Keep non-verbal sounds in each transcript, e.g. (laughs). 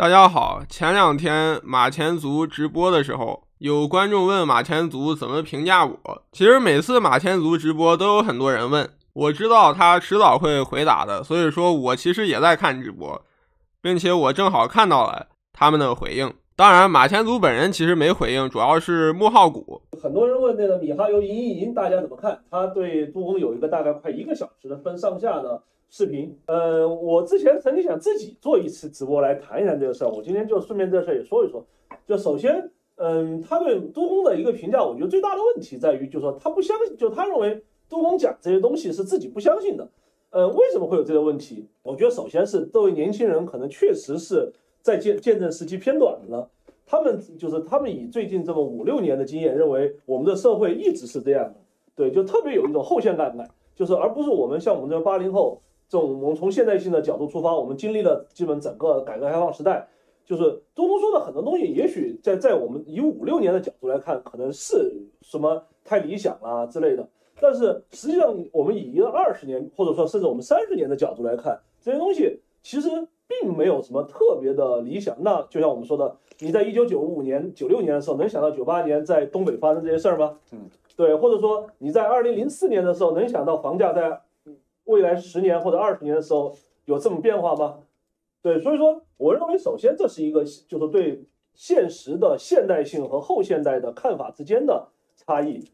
大家好，前两天马前卒直播的时候，有观众问马前卒怎么评价我。其实每次马前卒直播都有很多人问，我知道他迟早会回答的，所以说我其实也在看直播，并且我正好看到了他们的回应。当然，马前卒本人其实没回应，主要是木浩谷。很多人问那个米哈游银一银，大家怎么看？他对杜峰有一个大概快一个小时的分上下的。视频，呃，我之前曾经想自己做一次直播来谈一谈这个事儿，我今天就顺便这事儿也说一说。就首先，嗯，他对朱工的一个评价，我觉得最大的问题在于，就是说他不相信，就他认为朱工讲这些东西是自己不相信的。呃，为什么会有这个问题？我觉得首先是这位年轻人可能确实是在见见证时期偏短了，他们就是他们以最近这么五六年的经验，认为我们的社会一直是这样的，对，就特别有一种后现代感就是而不是我们像我们这八零后。这我们从现代性的角度出发，我们经历了基本整个改革开放时代，就是周东说的很多东西，也许在在我们以五六年的角度来看，可能是什么太理想啦之类的，但是实际上我们以一个二十年或者说甚至我们三十年的角度来看，这些东西其实并没有什么特别的理想。那就像我们说的，你在一九九五年、九六年的时候，能想到九八年在东北发生这些事儿吗？嗯，对，或者说你在二零零四年的时候，能想到房价在？未来十年或者二十年的时候有这么变化吗？对，所以说我认为首先这是一个就是对现实的现代性和后现代的看法之间的差异。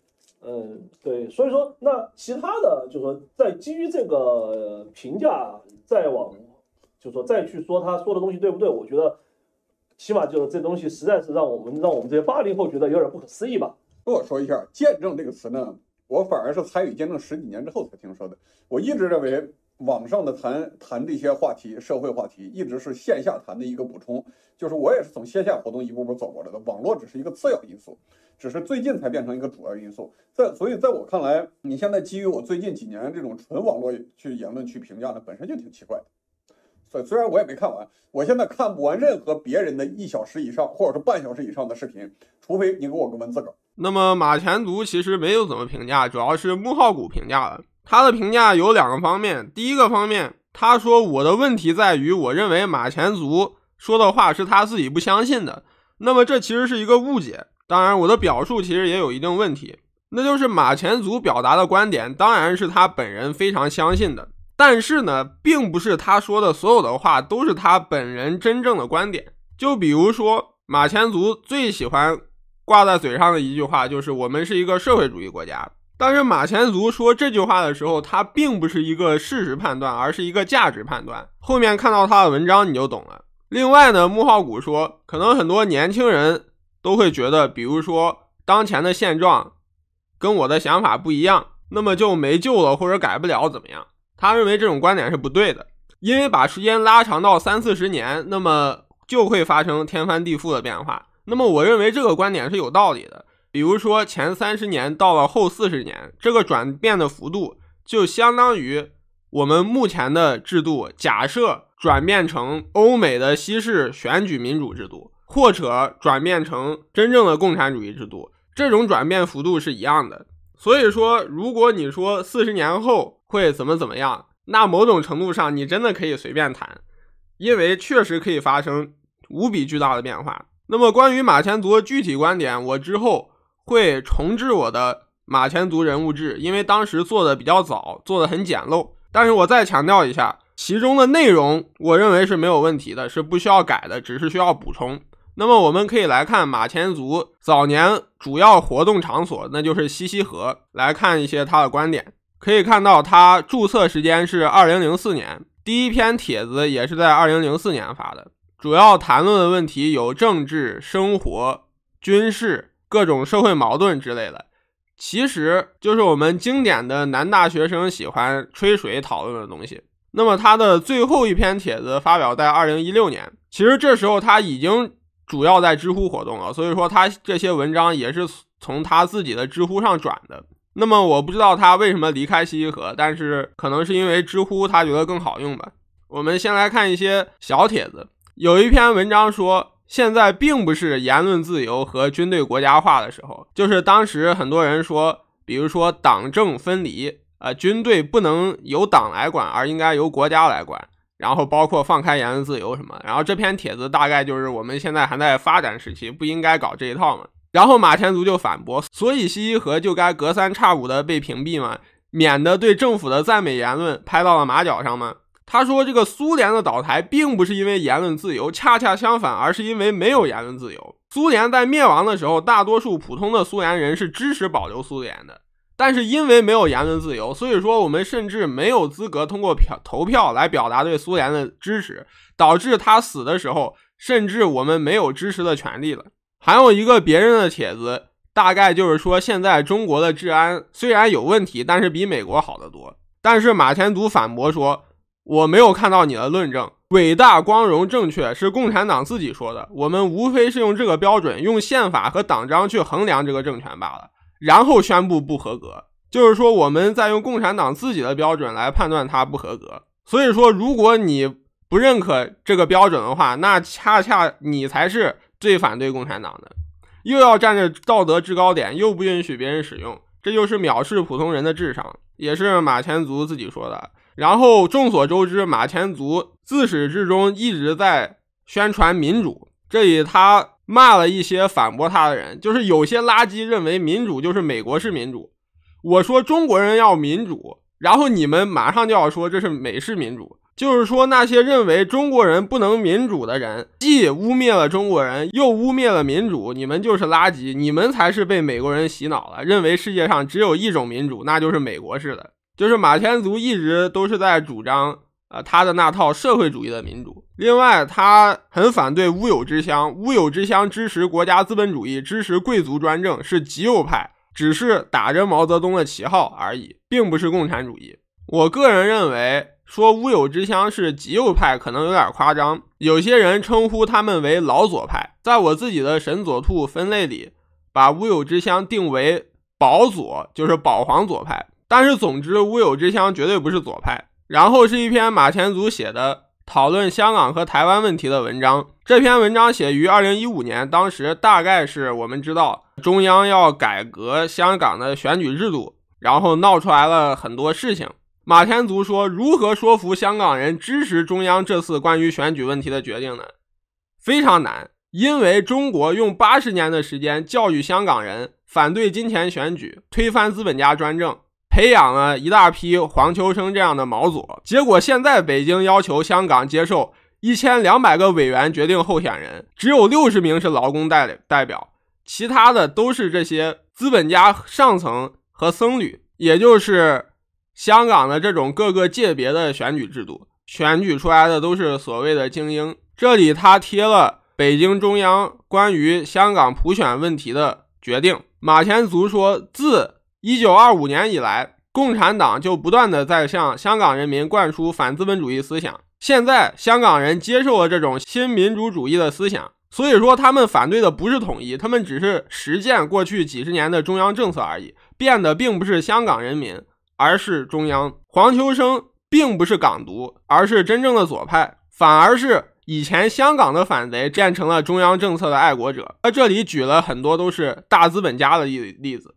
嗯，对，所以说那其他的就是说在基于这个评价再往，就说再去说他说的东西对不对？我觉得起码就是这东西实在是让我们让我们这些八零后觉得有点不可思议吧。跟我说一下“见证”这个词呢？我反而是参与见证十几年之后才听说的。我一直认为网上的谈谈这些话题，社会话题一直是线下谈的一个补充。就是我也是从线下活动一步步走过来的，网络只是一个次要因素，只是最近才变成一个主要因素。在所以在我看来，你现在基于我最近几年这种纯网络去言论去评价的，本身就挺奇怪的。所以虽然我也没看完，我现在看不完任何别人的一小时以上或者是半小时以上的视频，除非你给我个文字稿。那么马前卒其实没有怎么评价，主要是木浩古评价了。他的评价有两个方面，第一个方面，他说我的问题在于，我认为马前卒说的话是他自己不相信的。那么这其实是一个误解。当然我的表述其实也有一定问题，那就是马前卒表达的观点当然是他本人非常相信的，但是呢，并不是他说的所有的话都是他本人真正的观点。就比如说马前卒最喜欢。挂在嘴上的一句话就是“我们是一个社会主义国家”，但是马前卒说这句话的时候，他并不是一个事实判断，而是一个价值判断。后面看到他的文章你就懂了。另外呢，木浩古说，可能很多年轻人都会觉得，比如说当前的现状跟我的想法不一样，那么就没救了或者改不了怎么样？他认为这种观点是不对的，因为把时间拉长到三四十年，那么就会发生天翻地覆的变化。那么我认为这个观点是有道理的。比如说，前三十年到了后四十年，这个转变的幅度就相当于我们目前的制度假设转变成欧美的西式选举民主制度，或者转变成真正的共产主义制度，这种转变幅度是一样的。所以说，如果你说四十年后会怎么怎么样，那某种程度上你真的可以随便谈，因为确实可以发生无比巨大的变化。那么关于马前卒的具体观点，我之后会重置我的马前卒人物志，因为当时做的比较早，做的很简陋。但是我再强调一下，其中的内容我认为是没有问题的，是不需要改的，只是需要补充。那么我们可以来看马前卒早年主要活动场所，那就是西溪河，来看一些他的观点。可以看到，他注册时间是二零零四年，第一篇帖子也是在二零零四年发的。主要谈论的问题有政治、生活、军事、各种社会矛盾之类的，其实就是我们经典的男大学生喜欢吹水讨论的东西。那么他的最后一篇帖子发表在二零一六年，其实这时候他已经主要在知乎活动了，所以说他这些文章也是从他自己的知乎上转的。那么我不知道他为什么离开西西河，但是可能是因为知乎他觉得更好用吧。我们先来看一些小帖子。有一篇文章说，现在并不是言论自由和军队国家化的时候。就是当时很多人说，比如说党政分离，呃，军队不能由党来管，而应该由国家来管。然后包括放开言论自由什么。然后这篇帖子大概就是我们现在还在发展时期，不应该搞这一套嘛。然后马前卒就反驳，所以西西河就该隔三差五的被屏蔽嘛，免得对政府的赞美言论拍到了马脚上嘛。他说：“这个苏联的倒台并不是因为言论自由，恰恰相反，而是因为没有言论自由。苏联在灭亡的时候，大多数普通的苏联人是支持保留苏联的，但是因为没有言论自由，所以说我们甚至没有资格通过票投票来表达对苏联的支持，导致他死的时候，甚至我们没有支持的权利了。”还有一个别人的帖子，大概就是说现在中国的治安虽然有问题，但是比美国好得多。但是马前卒反驳说。我没有看到你的论证。伟大、光荣、正确是共产党自己说的，我们无非是用这个标准，用宪法和党章去衡量这个政权罢了，然后宣布不合格。就是说，我们在用共产党自己的标准来判断它不合格。所以说，如果你不认可这个标准的话，那恰恰你才是最反对共产党的。又要站着道德制高点，又不允许别人使用，这就是藐视普通人的智商，也是马前卒自己说的。然后众所周知，马前卒自始至终一直在宣传民主。这里他骂了一些反驳他的人，就是有些垃圾认为民主就是美国式民主。我说中国人要民主，然后你们马上就要说这是美式民主，就是说那些认为中国人不能民主的人，既污蔑了中国人，又污蔑了民主，你们就是垃圾，你们才是被美国人洗脑了，认为世界上只有一种民主，那就是美国式的。就是马天卒一直都是在主张，呃，他的那套社会主义的民主。另外，他很反对乌有之乡。乌有之乡支持国家资本主义，支持贵族专政，是极右派，只是打着毛泽东的旗号而已，并不是共产主义。我个人认为，说乌有之乡是极右派可能有点夸张。有些人称呼他们为老左派。在我自己的神左兔分类里，把乌有之乡定为保左，就是保皇左派。但是，总之，乌有之乡绝对不是左派。然后是一篇马前卒写的讨论香港和台湾问题的文章。这篇文章写于二零一五年，当时大概是我们知道中央要改革香港的选举制度，然后闹出来了很多事情。马天卒说：“如何说服香港人支持中央这次关于选举问题的决定呢？非常难，因为中国用八十年的时间教育香港人反对金钱选举，推翻资本家专政。”培养了一大批黄秋生这样的毛左，结果现在北京要求香港接受一千两百个委员决定候选人，只有六十名是劳工代代表，其他的都是这些资本家上层和僧侣，也就是香港的这种各个界别的选举制度，选举出来的都是所谓的精英。这里他贴了北京中央关于香港普选问题的决定，马前卒说字。一九二五年以来，共产党就不断的在向香港人民灌输反资本主义思想。现在，香港人接受了这种新民主主义的思想，所以说他们反对的不是统一，他们只是实践过去几十年的中央政策而已。变的并不是香港人民，而是中央。黄秋生并不是港独，而是真正的左派，反而是以前香港的反贼，变成了中央政策的爱国者。他这里举了很多都是大资本家的例例子。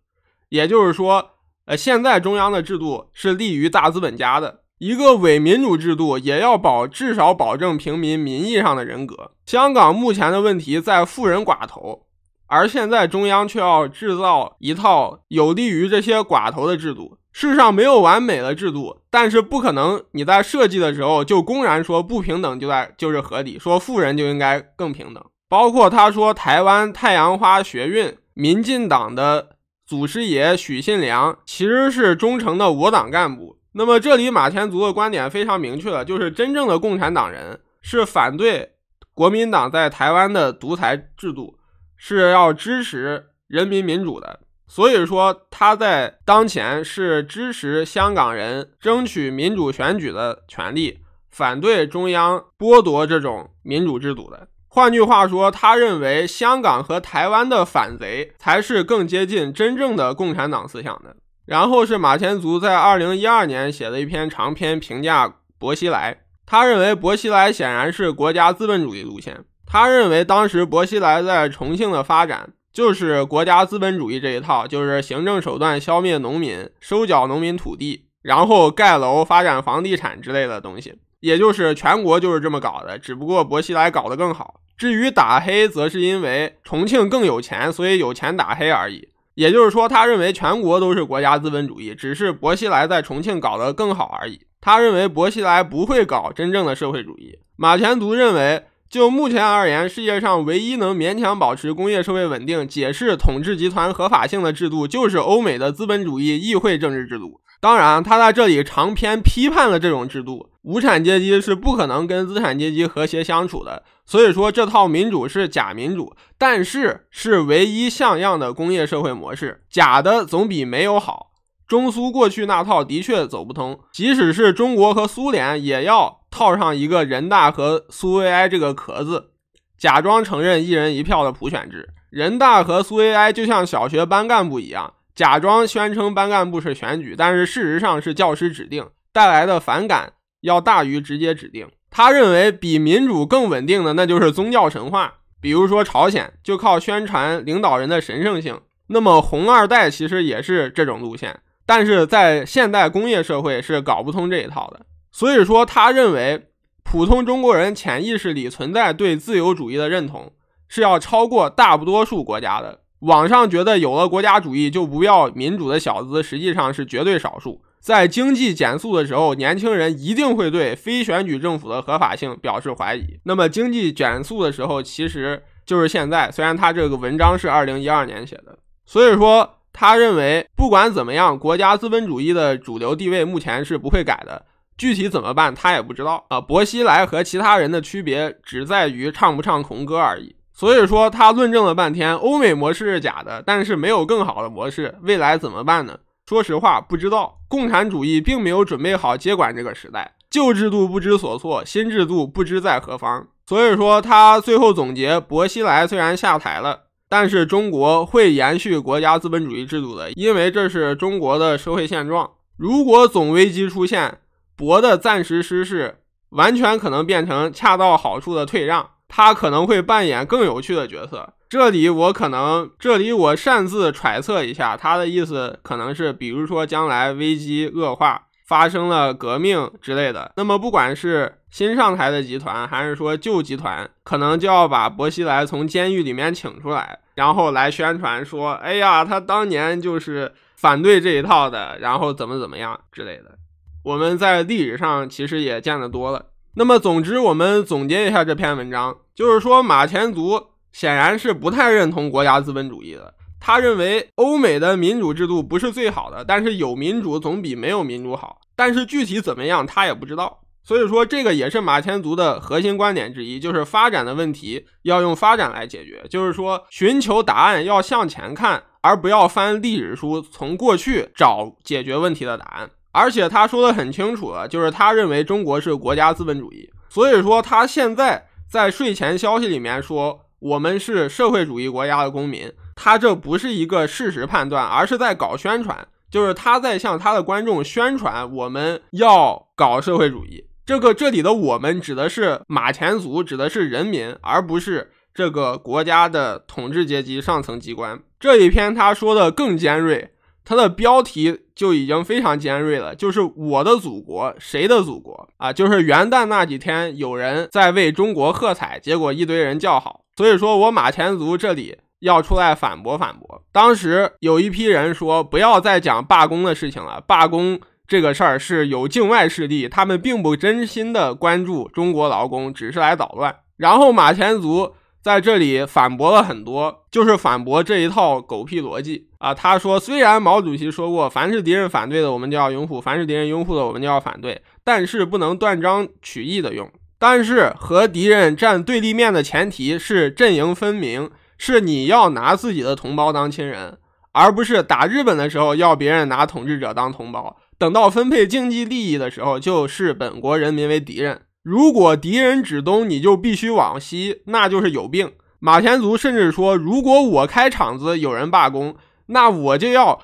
也就是说，呃，现在中央的制度是利于大资本家的一个伪民主制度，也要保至少保证平民民意上的人格。香港目前的问题在富人寡头，而现在中央却要制造一套有利于这些寡头的制度。世上没有完美的制度，但是不可能你在设计的时候就公然说不平等就在就是合理，说富人就应该更平等。包括他说台湾太阳花学运、民进党的。祖师爷许信良其实是忠诚的我党干部。那么这里马天族的观点非常明确了，就是真正的共产党人是反对国民党在台湾的独裁制度，是要支持人民民主的。所以说他在当前是支持香港人争取民主选举的权利，反对中央剥夺这种民主制度的。换句话说，他认为香港和台湾的反贼才是更接近真正的共产党思想的。然后是马前卒在二零一二年写的一篇长篇评价薄熙来，他认为薄熙来显然是国家资本主义路线。他认为当时薄熙来在重庆的发展就是国家资本主义这一套，就是行政手段消灭农民、收缴农民土地，然后盖楼发展房地产之类的东西。也就是全国就是这么搞的，只不过薄熙来搞得更好。至于打黑，则是因为重庆更有钱，所以有钱打黑而已。也就是说，他认为全国都是国家资本主义，只是薄熙来在重庆搞得更好而已。他认为薄熙来不会搞真正的社会主义。马前卒认为，就目前而言，世界上唯一能勉强保持工业社会稳定、解释统治集团合法性的制度，就是欧美的资本主义议会政治制度。当然，他在这里长篇批判了这种制度，无产阶级是不可能跟资产阶级和谐相处的。所以说，这套民主是假民主，但是是唯一像样的工业社会模式。假的总比没有好。中苏过去那套的确走不通，即使是中国和苏联，也要套上一个人大和苏维埃这个壳子，假装承认一人一票的普选制。人大和苏维埃就像小学班干部一样。假装宣称班干部是选举，但是事实上是教师指定，带来的反感要大于直接指定。他认为比民主更稳定的那就是宗教神话，比如说朝鲜就靠宣传领导人的神圣性。那么红二代其实也是这种路线，但是在现代工业社会是搞不通这一套的。所以说，他认为普通中国人潜意识里存在对自由主义的认同是要超过大多数国家的。网上觉得有了国家主义就不要民主的小子，实际上是绝对少数。在经济减速的时候，年轻人一定会对非选举政府的合法性表示怀疑。那么，经济减速的时候其实就是现在。虽然他这个文章是二零一二年写的，所以说他认为不管怎么样，国家资本主义的主流地位目前是不会改的。具体怎么办，他也不知道啊。薄熙来和其他人的区别只在于唱不唱红歌而已。所以说，他论证了半天，欧美模式是假的，但是没有更好的模式，未来怎么办呢？说实话，不知道。共产主义并没有准备好接管这个时代，旧制度不知所措，新制度不知在何方。所以说，他最后总结，薄熙来虽然下台了，但是中国会延续国家资本主义制度的，因为这是中国的社会现状。如果总危机出现，薄的暂时失势，完全可能变成恰到好处的退让。他可能会扮演更有趣的角色。这里我可能，这里我擅自揣测一下，他的意思可能是，比如说将来危机恶化，发生了革命之类的。那么，不管是新上台的集团，还是说旧集团，可能就要把薄熙来从监狱里面请出来，然后来宣传说：“哎呀，他当年就是反对这一套的，然后怎么怎么样之类的。”我们在历史上其实也见得多了。那么，总之，我们总结一下这篇文章，就是说，马前卒显然是不太认同国家资本主义的。他认为，欧美的民主制度不是最好的，但是有民主总比没有民主好。但是具体怎么样，他也不知道。所以说，这个也是马前卒的核心观点之一，就是发展的问题要用发展来解决，就是说，寻求答案要向前看，而不要翻历史书，从过去找解决问题的答案。而且他说的很清楚了，就是他认为中国是国家资本主义，所以说他现在在睡前消息里面说我们是社会主义国家的公民，他这不是一个事实判断，而是在搞宣传，就是他在向他的观众宣传我们要搞社会主义。这个这里的“我们”指的是马前卒，指的是人民，而不是这个国家的统治阶级上层机关。这一篇他说的更尖锐，他的标题。就已经非常尖锐了，就是我的祖国，谁的祖国啊？就是元旦那几天，有人在为中国喝彩，结果一堆人叫好，所以说我马前卒这里要出来反驳反驳。当时有一批人说，不要再讲罢工的事情了，罢工这个事儿是有境外势力，他们并不真心的关注中国劳工，只是来捣乱。然后马前卒。在这里反驳了很多，就是反驳这一套狗屁逻辑啊！他说，虽然毛主席说过，凡是敌人反对的，我们就要拥护；凡是敌人拥护的，我们就要反对，但是不能断章取义的用。但是和敌人站对立面的前提是阵营分明，是你要拿自己的同胞当亲人，而不是打日本的时候要别人拿统治者当同胞，等到分配经济利益的时候就视本国人民为敌人。如果敌人指东，你就必须往西，那就是有病。马前卒甚至说，如果我开场子有人罢工，那我就要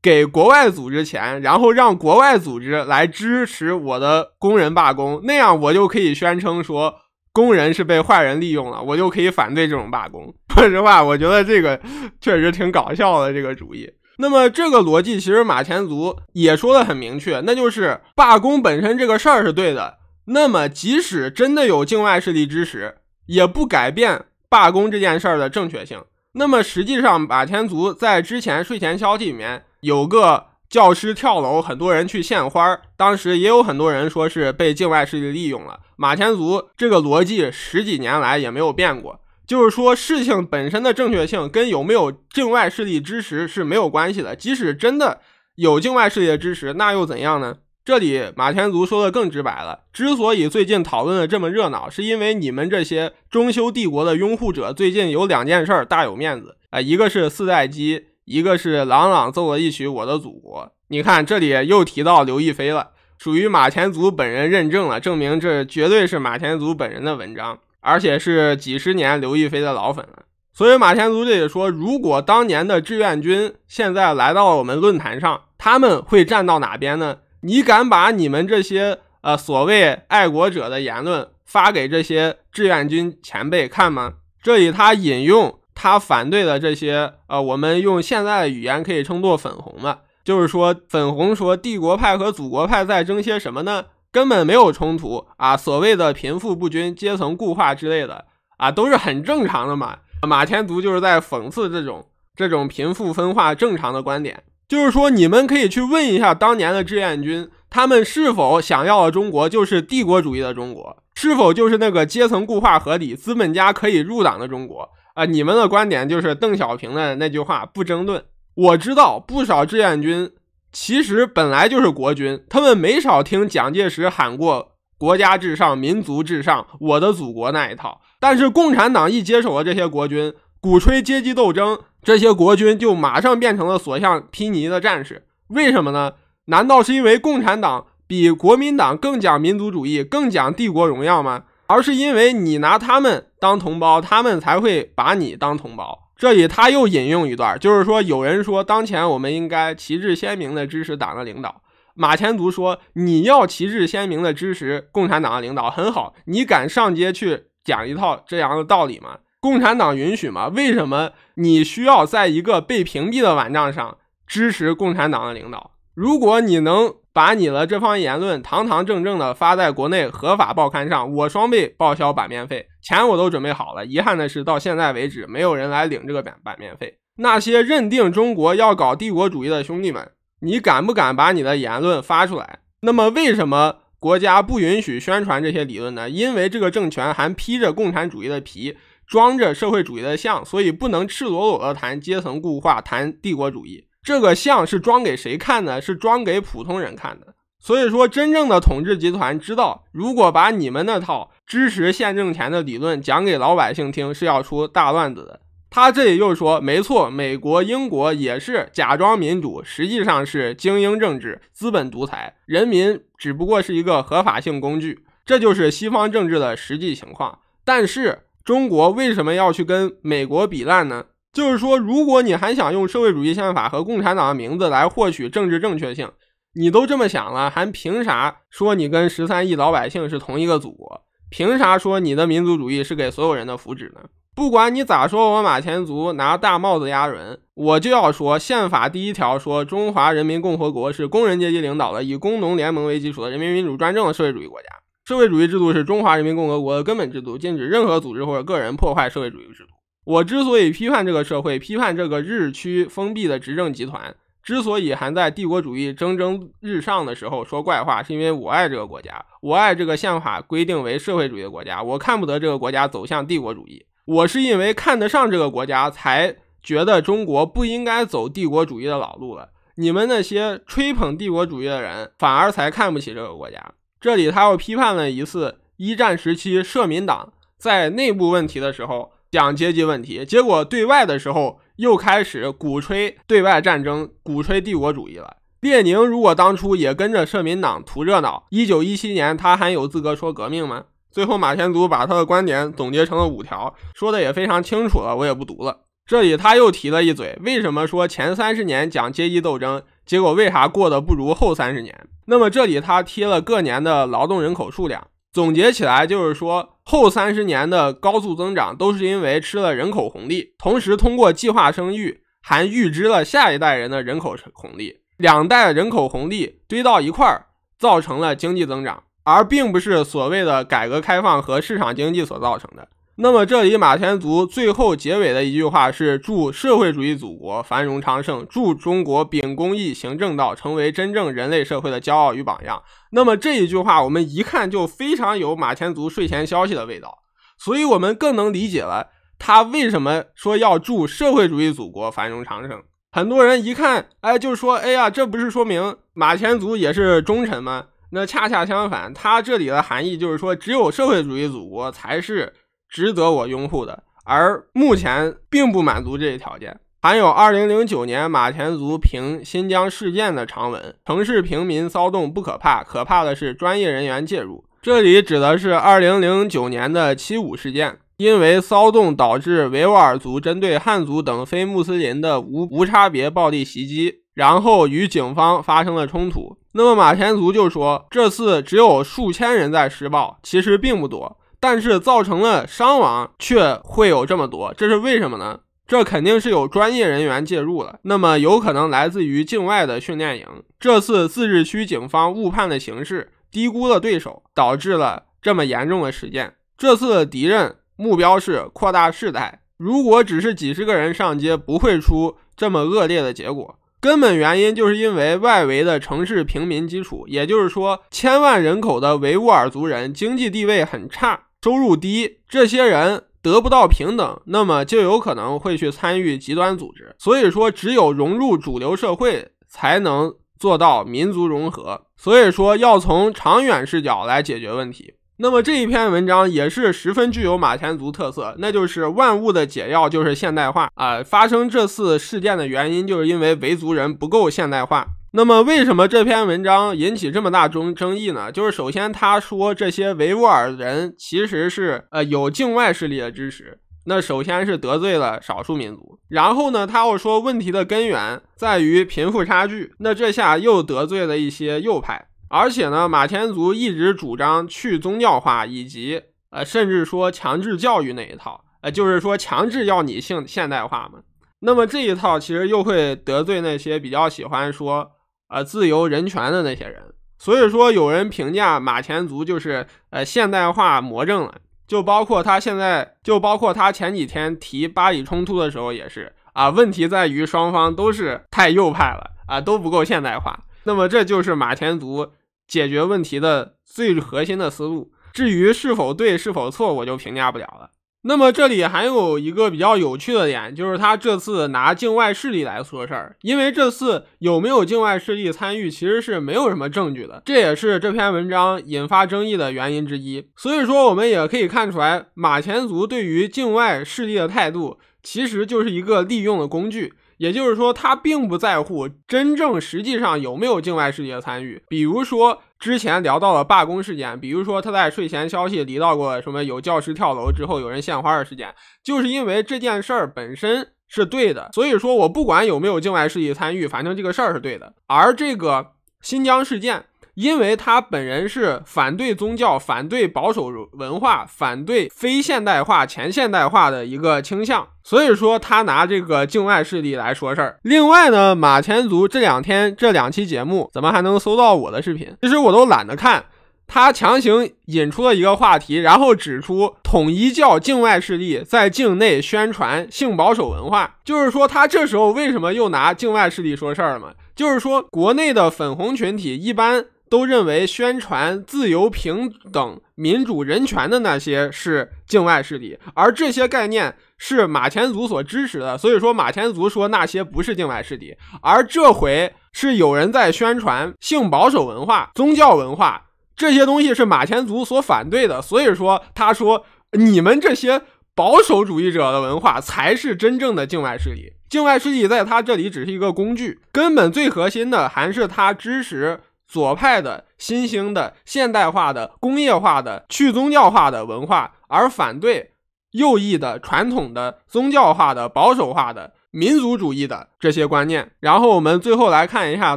给国外组织钱，然后让国外组织来支持我的工人罢工，那样我就可以宣称说工人是被坏人利用了，我就可以反对这种罢工。说 (laughs) 实话，我觉得这个确实挺搞笑的这个主意。那么这个逻辑其实马前卒也说的很明确，那就是罢工本身这个事儿是对的。那么，即使真的有境外势力支持，也不改变罢工这件事儿的正确性。那么，实际上马天卒在之前睡前消息里面有个教师跳楼，很多人去献花儿，当时也有很多人说是被境外势力利用了。马天卒这个逻辑十几年来也没有变过，就是说事情本身的正确性跟有没有境外势力支持是没有关系的。即使真的有境外势力的支持，那又怎样呢？这里马天足说的更直白了，之所以最近讨论的这么热闹，是因为你们这些中修帝国的拥护者最近有两件事儿大有面子啊，一个是四代机，一个是朗朗奏了一曲我的祖国。你看这里又提到刘亦菲了，属于马天卒本人认证了，证明这绝对是马天卒本人的文章，而且是几十年刘亦菲的老粉了。所以马天卒这里说，如果当年的志愿军现在来到我们论坛上，他们会站到哪边呢？你敢把你们这些呃所谓爱国者的言论发给这些志愿军前辈看吗？这里他引用他反对的这些呃，我们用现在的语言可以称作粉红嘛，就是说粉红说帝国派和祖国派在争些什么呢？根本没有冲突啊，所谓的贫富不均、阶层固化之类的啊，都是很正常的嘛。马天足就是在讽刺这种这种贫富分化正常的观点。就是说，你们可以去问一下当年的志愿军，他们是否想要的中国就是帝国主义的中国，是否就是那个阶层固化、合理资本家可以入党的中国啊？你们的观点就是邓小平的那句话，不争论。我知道不少志愿军其实本来就是国军，他们没少听蒋介石喊过“国家至上、民族至上、我的祖国”那一套。但是共产党一接手了这些国军，鼓吹阶级斗争。这些国军就马上变成了所向披靡的战士，为什么呢？难道是因为共产党比国民党更讲民族主义、更讲帝国荣耀吗？而是因为你拿他们当同胞，他们才会把你当同胞。这里他又引用一段，就是说有人说当前我们应该旗帜鲜明的支持党的领导。马前卒说，你要旗帜鲜明的支持共产党的领导，很好，你敢上街去讲一套这样的道理吗？共产党允许吗？为什么你需要在一个被屏蔽的网站上支持共产党的领导？如果你能把你的这方言论堂堂正正地发在国内合法报刊上，我双倍报销版面费，钱我都准备好了。遗憾的是，到现在为止，没有人来领这个版版面费。那些认定中国要搞帝国主义的兄弟们，你敢不敢把你的言论发出来？那么，为什么国家不允许宣传这些理论呢？因为这个政权还披着共产主义的皮。装着社会主义的像，所以不能赤裸裸的谈阶层固化、谈帝国主义。这个像是装给谁看的？是装给普通人看的。所以说，真正的统治集团知道，如果把你们那套支持宪政前的理论讲给老百姓听，是要出大乱子的。他这里又说，没错，美国、英国也是假装民主，实际上是精英政治、资本独裁，人民只不过是一个合法性工具。这就是西方政治的实际情况。但是。中国为什么要去跟美国比烂呢？就是说，如果你还想用社会主义宪法和共产党的名字来获取政治正确性，你都这么想了，还凭啥说你跟十三亿老百姓是同一个祖国？凭啥说你的民族主义是给所有人的福祉呢？不管你咋说，我马前卒拿大帽子压人，我就要说宪法第一条说：中华人民共和国是工人阶级领导的、以工农联盟为基础的人民民主专政的社会主义国家。社会主义制度是中华人民共和国的根本制度，禁止任何组织或者个人破坏社会主义制度。我之所以批判这个社会，批判这个日趋封闭的执政集团，之所以还在帝国主义蒸蒸日上的时候说怪话，是因为我爱这个国家，我爱这个宪法规定为社会主义的国家，我看不得这个国家走向帝国主义。我是因为看得上这个国家，才觉得中国不应该走帝国主义的老路了。你们那些吹捧帝国主义的人，反而才看不起这个国家。这里他又批判了一次一战时期社民党在内部问题的时候讲阶级问题，结果对外的时候又开始鼓吹对外战争、鼓吹帝国主义了。列宁如果当初也跟着社民党图热闹，一九一七年他还有资格说革命吗？最后马天卒把他的观点总结成了五条，说的也非常清楚了，我也不读了。这里他又提了一嘴，为什么说前三十年讲阶级斗争？结果为啥过得不如后三十年？那么这里他贴了各年的劳动人口数量，总结起来就是说，后三十年的高速增长都是因为吃了人口红利，同时通过计划生育还预支了下一代人的人口红利，两代人口红利堆到一块儿，造成了经济增长，而并不是所谓的改革开放和市场经济所造成的。那么这里马前卒最后结尾的一句话是：“祝社会主义祖国繁荣昌盛，祝中国秉公义行正道，成为真正人类社会的骄傲与榜样。”那么这一句话我们一看就非常有马前卒睡前消息的味道，所以我们更能理解了他为什么说要祝社会主义祖国繁荣昌盛。很多人一看，哎，就说：“哎呀，这不是说明马前卒也是忠臣吗？”那恰恰相反，他这里的含义就是说，只有社会主义祖国才是。值得我拥护的，而目前并不满足这一条件。还有2009年马前卒评新疆事件的长文：城市平民骚动不可怕，可怕的是专业人员介入。这里指的是2009年的七五事件，因为骚动导致维吾尔族针对汉族等非穆斯林的无无差别暴力袭击，然后与警方发生了冲突。那么马前卒就说，这次只有数千人在施暴，其实并不多。但是造成了伤亡却会有这么多，这是为什么呢？这肯定是有专业人员介入了，那么有可能来自于境外的训练营。这次自治区警方误判的形势，低估了对手，导致了这么严重的事件。这次的敌人目标是扩大事态，如果只是几十个人上街，不会出这么恶劣的结果。根本原因就是因为外围的城市平民基础，也就是说千万人口的维吾尔族人经济地位很差。收入低，这些人得不到平等，那么就有可能会去参与极端组织。所以说，只有融入主流社会，才能做到民族融合。所以说，要从长远视角来解决问题。那么这一篇文章也是十分具有马前卒特色，那就是万物的解药就是现代化啊！发生这次事件的原因，就是因为维族人不够现代化。那么为什么这篇文章引起这么大争争议呢？就是首先他说这些维吾尔人其实是呃有境外势力的支持，那首先是得罪了少数民族。然后呢，他又说问题的根源在于贫富差距，那这下又得罪了一些右派。而且呢，马天卒一直主张去宗教化以及呃，甚至说强制教育那一套，呃，就是说强制要你性现代化嘛。那么这一套其实又会得罪那些比较喜欢说。呃，自由人权的那些人，所以说有人评价马前卒就是呃现代化魔怔了，就包括他现在，就包括他前几天提巴以冲突的时候也是啊，问题在于双方都是太右派了啊，都不够现代化。那么这就是马前卒解决问题的最核心的思路。至于是否对，是否错，我就评价不了了。那么这里还有一个比较有趣的点，就是他这次拿境外势力来说事儿。因为这次有没有境外势力参与，其实是没有什么证据的，这也是这篇文章引发争议的原因之一。所以说，我们也可以看出来，马前卒对于境外势力的态度，其实就是一个利用的工具。也就是说，他并不在乎真正实际上有没有境外势力的参与，比如说。之前聊到了罢工事件，比如说他在睡前消息里到过什么有教师跳楼之后有人献花的事件，就是因为这件事儿本身是对的，所以说，我不管有没有境外势力参与，反正这个事儿是对的。而这个新疆事件。因为他本人是反对宗教、反对保守文化、反对非现代化、前现代化的一个倾向，所以说他拿这个境外势力来说事儿。另外呢，马前卒这两天这两期节目怎么还能搜到我的视频？其实我都懒得看。他强行引出了一个话题，然后指出统一教境外势力在境内宣传性保守文化，就是说他这时候为什么又拿境外势力说事儿了嘛？就是说国内的粉红群体一般。都认为宣传自由、平等、民主、人权的那些是境外势力，而这些概念是马前卒所支持的。所以说，马前卒说那些不是境外势力，而这回是有人在宣传性保守文化、宗教文化这些东西是马前卒所反对的。所以说，他说你们这些保守主义者的文化才是真正的境外势力，境外势力在他这里只是一个工具，根本最核心的还是他支持。左派的新兴的现代化的工业化的去宗教化的文化，而反对右翼的传统的宗教化的保守化的民族主义的这些观念。然后我们最后来看一下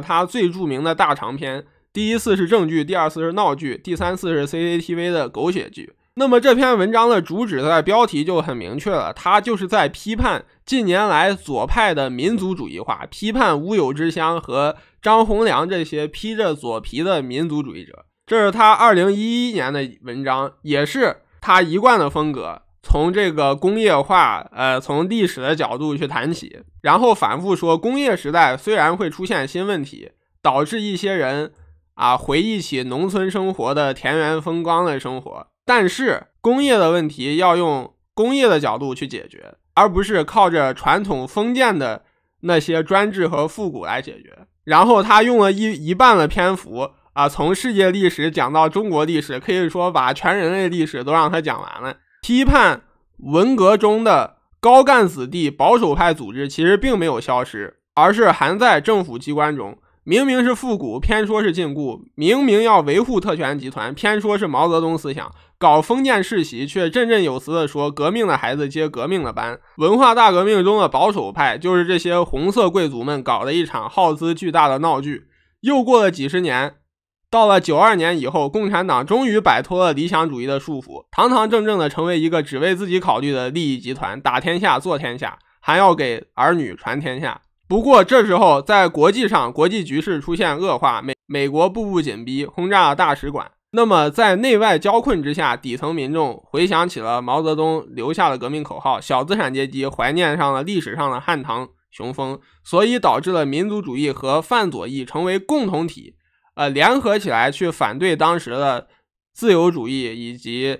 他最著名的大长篇：第一次是正剧，第二次是闹剧，第三次是 CCTV 的狗血剧。那么这篇文章的主旨在标题就很明确了，它就是在批判。近年来，左派的民族主义化，批判乌有之乡和张宏良这些披着左皮的民族主义者。这是他二零一一年的文章，也是他一贯的风格。从这个工业化，呃，从历史的角度去谈起，然后反复说，工业时代虽然会出现新问题，导致一些人啊回忆起农村生活的田园风光的生活，但是工业的问题要用工业的角度去解决。而不是靠着传统封建的那些专制和复古来解决。然后他用了一一半的篇幅啊，从世界历史讲到中国历史，可以说把全人类历史都让他讲完了。批判文革中的高干子弟、保守派组织，其实并没有消失，而是还在政府机关中。明明是复古，偏说是禁锢；明明要维护特权集团，偏说是毛泽东思想；搞封建世袭，却振振有词地说“革命的孩子接革命的班”。文化大革命中的保守派，就是这些“红色贵族”们搞的一场耗资巨大的闹剧。又过了几十年，到了九二年以后，共产党终于摆脱了理想主义的束缚，堂堂正正地成为一个只为自己考虑的利益集团，打天下、做天下，还要给儿女传天下。不过这时候，在国际上，国际局势出现恶化，美美国步步紧逼，轰炸大使馆。那么在内外交困之下，底层民众回想起了毛泽东留下的革命口号，小资产阶级怀念上了历史上的汉唐雄风，所以导致了民族主义和泛左翼成为共同体，呃，联合起来去反对当时的自由主义以及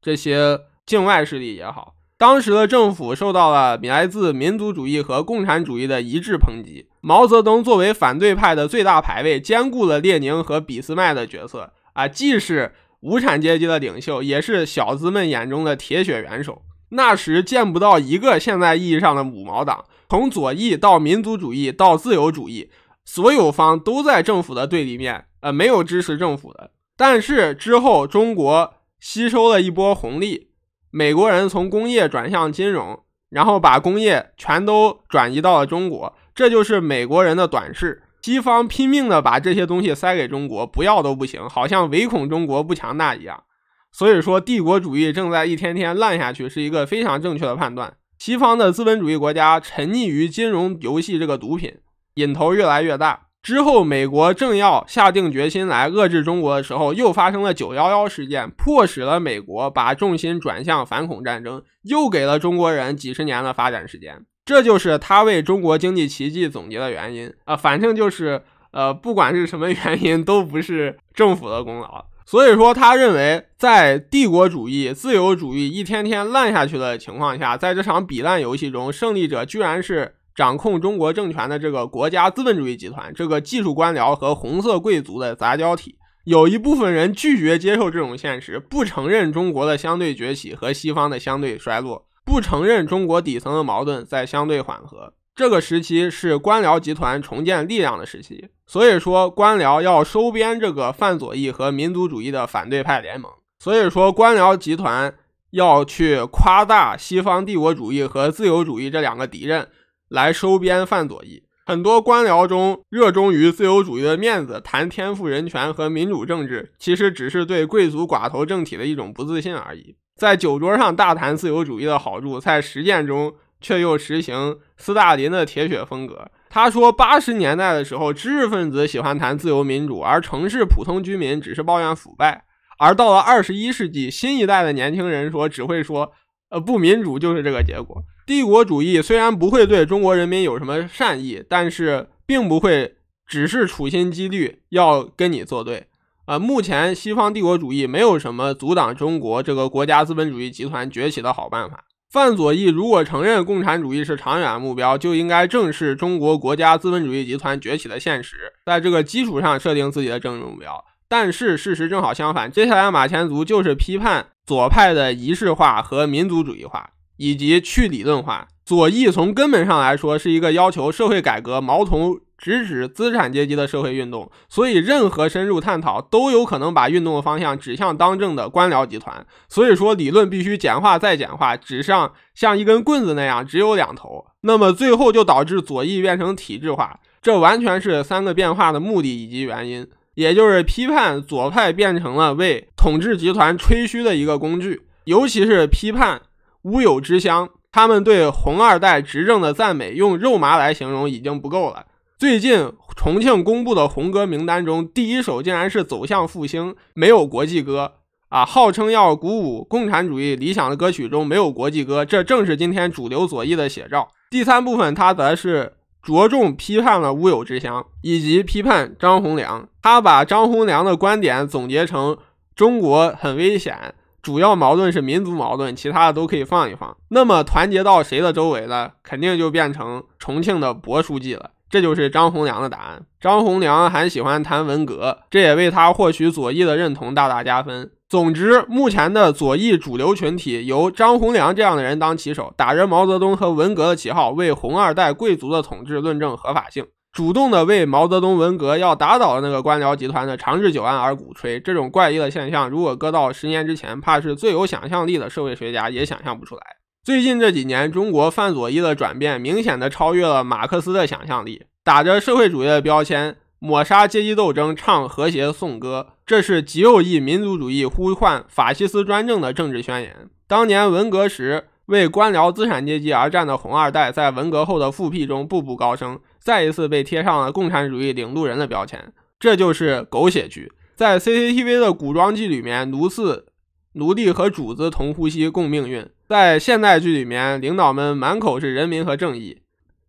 这些境外势力也好。当时的政府受到了来自民族主义和共产主义的一致抨击。毛泽东作为反对派的最大排位，兼顾了列宁和俾斯麦的角色啊，既是无产阶级的领袖，也是小资们眼中的铁血元首。那时见不到一个现在意义上的“五毛党”，从左翼到民族主义到自由主义，所有方都在政府的对立面，呃，没有支持政府的。但是之后，中国吸收了一波红利。美国人从工业转向金融，然后把工业全都转移到了中国，这就是美国人的短视。西方拼命的把这些东西塞给中国，不要都不行，好像唯恐中国不强大一样。所以说，帝国主义正在一天天烂下去，是一个非常正确的判断。西方的资本主义国家沉溺于金融游戏这个毒品，瘾头越来越大。之后，美国政要下定决心来遏制中国的时候，又发生了九幺幺事件，迫使了美国把重心转向反恐战争，又给了中国人几十年的发展时间。这就是他为中国经济奇迹总结的原因啊！反正就是，呃，不管是什么原因，都不是政府的功劳。所以说，他认为在帝国主义、自由主义一天天烂下去的情况下，在这场比烂游戏中，胜利者居然是。掌控中国政权的这个国家资本主义集团，这个技术官僚和红色贵族的杂交体，有一部分人拒绝接受这种现实，不承认中国的相对崛起和西方的相对衰落，不承认中国底层的矛盾在相对缓和。这个时期是官僚集团重建力量的时期，所以说官僚要收编这个范左翼和民族主义的反对派联盟，所以说官僚集团要去夸大西方帝国主义和自由主义这两个敌人。来收编范左义。很多官僚中热衷于自由主义的面子，谈天赋人权和民主政治，其实只是对贵族寡头政体的一种不自信而已。在酒桌上大谈自由主义的好处，在实践中却又实行斯大林的铁血风格。他说，八十年代的时候，知识分子喜欢谈自由民主，而城市普通居民只是抱怨腐败；而到了二十一世纪，新一代的年轻人说，只会说。呃，不民主就是这个结果。帝国主义虽然不会对中国人民有什么善意，但是并不会只是处心积虑要跟你作对。啊，目前西方帝国主义没有什么阻挡中国这个国家资本主义集团崛起的好办法。范左翼如果承认共产主义是长远目标，就应该正视中国国家资本主义集团崛起的现实，在这个基础上设定自己的政治目标。但是事实正好相反，接下来马前卒就是批判左派的仪式化和民族主义化，以及去理论化。左翼从根本上来说是一个要求社会改革、矛头直指资产阶级的社会运动，所以任何深入探讨都有可能把运动的方向指向当政的官僚集团。所以说，理论必须简化再简化，指上像一根棍子那样只有两头，那么最后就导致左翼变成体制化。这完全是三个变化的目的以及原因。也就是批判左派变成了为统治集团吹嘘的一个工具，尤其是批判乌有之乡，他们对红二代执政的赞美，用肉麻来形容已经不够了。最近重庆公布的红歌名单中，第一首竟然是《走向复兴》，没有国际歌啊！号称要鼓舞共产主义理想的歌曲中没有国际歌，这正是今天主流左翼的写照。第三部分，它则是。着重批判了乌有之乡，以及批判张宏良。他把张宏良的观点总结成：中国很危险，主要矛盾是民族矛盾，其他的都可以放一放。那么团结到谁的周围了？肯定就变成重庆的薄书记了。这就是张宏良的答案。张宏良还喜欢谈文革，这也为他获取左翼的认同大大加分。总之，目前的左翼主流群体由张宏良这样的人当旗手，打着毛泽东和文革的旗号，为红二代贵族的统治论证合法性，主动的为毛泽东文革要打倒那个官僚集团的长治久安而鼓吹。这种怪异的现象，如果搁到十年之前，怕是最有想象力的社会学家也想象不出来。最近这几年，中国泛左翼的转变，明显的超越了马克思的想象力，打着社会主义的标签。抹杀阶级斗争，唱和谐颂歌，这是极右翼民族主义呼唤法西斯专政的政治宣言。当年文革时为官僚资产阶级而战的“红二代”，在文革后的复辟中步步高升，再一次被贴上了共产主义领路人的标签。这就是狗血剧。在 CCTV 的古装剧里面，奴四、奴隶和主子同呼吸共命运；在现代剧里面，领导们满口是人民和正义。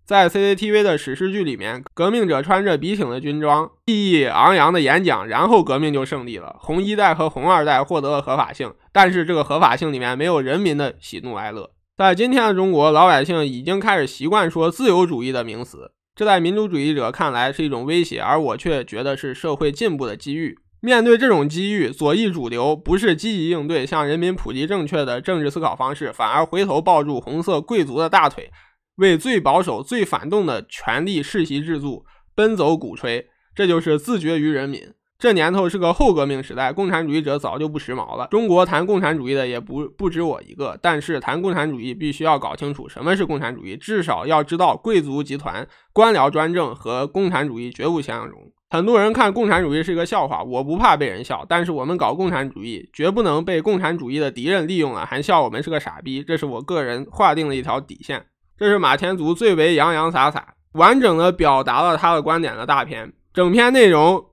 在 CCTV 的史诗剧里面，革命者穿着笔挺的军装，意义昂扬的演讲，然后革命就胜利了，红一代和红二代获得了合法性，但是这个合法性里面没有人民的喜怒哀乐。在今天的中国，老百姓已经开始习惯说自由主义的名词，这在民主主义者看来是一种威胁，而我却觉得是社会进步的机遇。面对这种机遇，左翼主流不是积极应对，向人民普及正确的政治思考方式，反而回头抱住红色贵族的大腿。为最保守、最反动的权力世袭制度奔走鼓吹，这就是自绝于人民。这年头是个后革命时代，共产主义者早就不时髦了。中国谈共产主义的也不不止我一个，但是谈共产主义必须要搞清楚什么是共产主义，至少要知道贵族集团、官僚专政和共产主义绝不相容。很多人看共产主义是个笑话，我不怕被人笑，但是我们搞共产主义绝不能被共产主义的敌人利用了，还笑我们是个傻逼。这是我个人划定了一条底线。这是马天足最为洋洋洒洒、完整的表达了他的观点的大片。整篇内容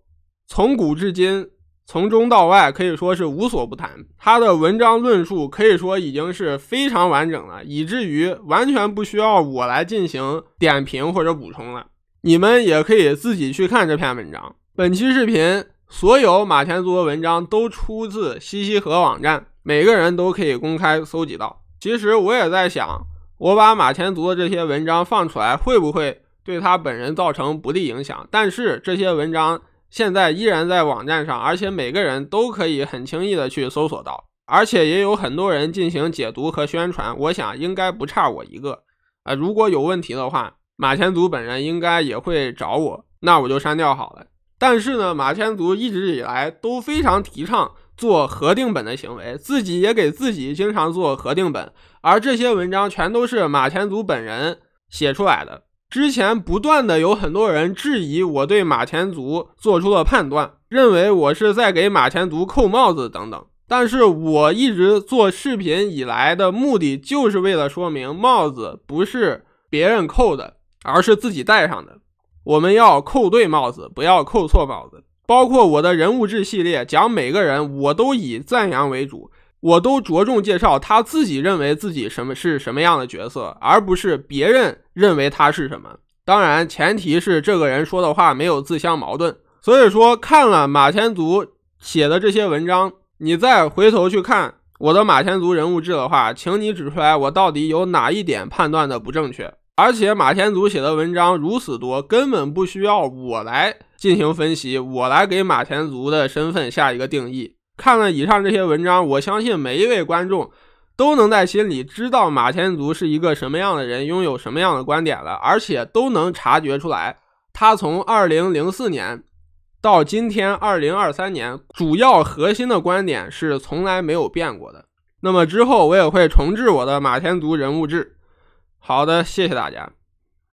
从古至今、从中到外，可以说是无所不谈。他的文章论述可以说已经是非常完整了，以至于完全不需要我来进行点评或者补充了。你们也可以自己去看这篇文章。本期视频所有马天足的文章都出自西西河网站，每个人都可以公开搜集到。其实我也在想。我把马前卒的这些文章放出来，会不会对他本人造成不利影响？但是这些文章现在依然在网站上，而且每个人都可以很轻易的去搜索到，而且也有很多人进行解读和宣传。我想应该不差我一个。啊，如果有问题的话，马前卒本人应该也会找我，那我就删掉好了。但是呢，马前卒一直以来都非常提倡。做核定本的行为，自己也给自己经常做核定本，而这些文章全都是马前卒本人写出来的。之前不断的有很多人质疑我对马前卒做出了判断，认为我是在给马前卒扣帽子等等。但是我一直做视频以来的目的就是为了说明帽子不是别人扣的，而是自己戴上的。我们要扣对帽子，不要扣错帽子。包括我的人物志系列，讲每个人，我都以赞扬为主，我都着重介绍他自己认为自己什么是什么样的角色，而不是别人认为他是什么。当然，前提是这个人说的话没有自相矛盾。所以说，看了马天足写的这些文章，你再回头去看我的马天足人物志的话，请你指出来我到底有哪一点判断的不正确。而且马天祖写的文章如此多，根本不需要我来进行分析。我来给马天祖的身份下一个定义。看了以上这些文章，我相信每一位观众都能在心里知道马天祖是一个什么样的人，拥有什么样的观点了，而且都能察觉出来，他从二零零四年到今天二零二三年，主要核心的观点是从来没有变过的。那么之后我也会重置我的马天祖人物志。好的，谢谢大家。